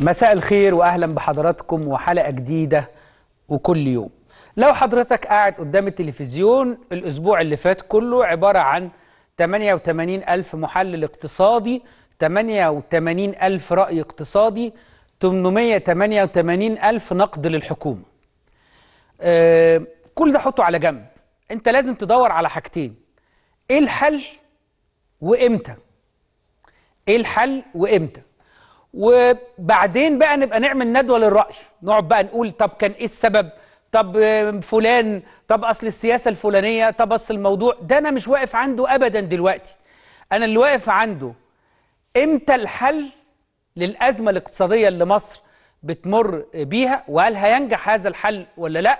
مساء الخير واهلا بحضراتكم وحلقه جديده وكل يوم لو حضرتك قاعد قدام التلفزيون الاسبوع اللي فات كله عباره عن 88 الف محلل اقتصادي 88 الف راي اقتصادي 888 الف نقد للحكومه آه كل ده حطه على جنب انت لازم تدور على حاجتين ايه الحل وامتى ايه الحل وامتى وبعدين بقى نبقى نعمل ندوه للراي نقعد بقى نقول طب كان ايه السبب طب فلان طب اصل السياسه الفلانيه طب اصل الموضوع ده انا مش واقف عنده ابدا دلوقتي انا اللي واقف عنده امتى الحل للازمه الاقتصاديه اللي مصر بتمر بيها وهل هينجح هذا الحل ولا لا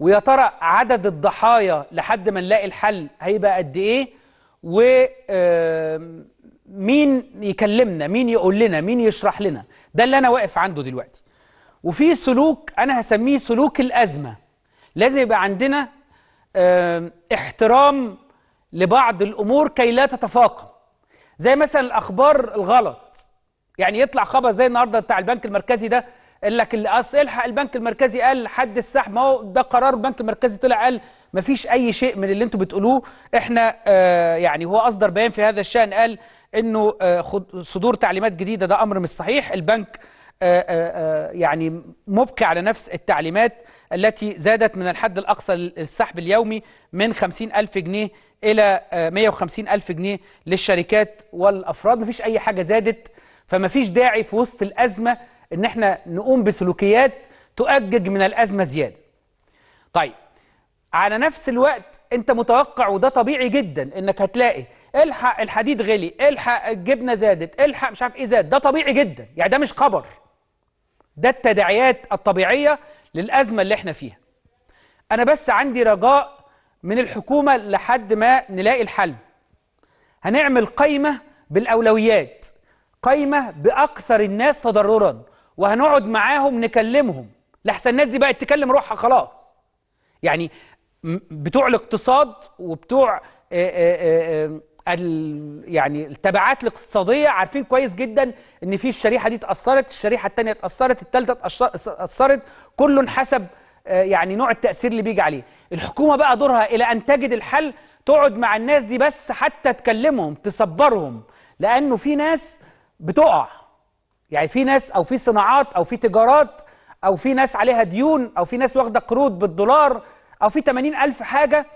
ويا ترى عدد الضحايا لحد ما نلاقي الحل هيبقى قد ايه و مين يكلمنا مين يقول لنا مين يشرح لنا ده اللي انا واقف عنده دلوقتي وفي سلوك انا هسميه سلوك الازمه لازم يبقى عندنا احترام لبعض الامور كي لا تتفاقم زي مثلا الاخبار الغلط يعني يطلع خبر زي النهارده بتاع البنك المركزي ده قال لك اللي اصل الحق البنك المركزي قال حد السحب ما هو ده قرار البنك المركزي طلع قال مفيش اي شيء من اللي انتم بتقولوه احنا آه يعني هو اصدر بيان في هذا الشان قال انه آه، صدور تعليمات جديده ده امر مش صحيح البنك آه، آه، يعني مبقي على نفس التعليمات التي زادت من الحد الأقصى للسحب اليومي من 50 ألف جنيه إلى 150 ألف جنيه للشركات والأفراد مفيش أي حاجة زادت فمفيش داعي في وسط الأزمة إن احنا نقوم بسلوكيات تؤجج من الأزمة زيادة طيب على نفس الوقت انت متوقع وده طبيعي جدا انك هتلاقي الحق الحديد غلي الحق الجبنه زادت الحق مش عارف ايه زاد ده طبيعي جدا يعني ده مش خبر ده التداعيات الطبيعيه للازمه اللي احنا فيها انا بس عندي رجاء من الحكومه لحد ما نلاقي الحل هنعمل قايمه بالاولويات قايمه باكثر الناس تضررا وهنقعد معاهم نكلمهم لحسن الناس دي بقت تكلم روحها خلاص يعني بتوع الاقتصاد وبتوع آآ آه، آآ آه، آه، يعني التبعات الاقتصاديه عارفين كويس جدا ان في الشريحه دي اتاثرت الشريحه الثانيه اتاثرت الثالثه اتاثرت كل حسب آه، يعني نوع التاثير اللي بيجي عليه الحكومه بقى دورها الى ان تجد الحل تقعد مع الناس دي بس حتى تكلمهم تصبرهم لانه في ناس بتقع يعني في ناس او في صناعات او في تجارات او في ناس عليها ديون او في ناس واخده قروض بالدولار او في 80 الف حاجه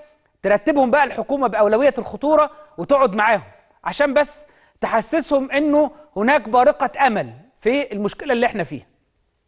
ترتبهم بقى الحكومة بأولوية الخطورة وتقعد معاهم عشان بس تحسسهم انه هناك بارقة امل في المشكلة اللي احنا فيها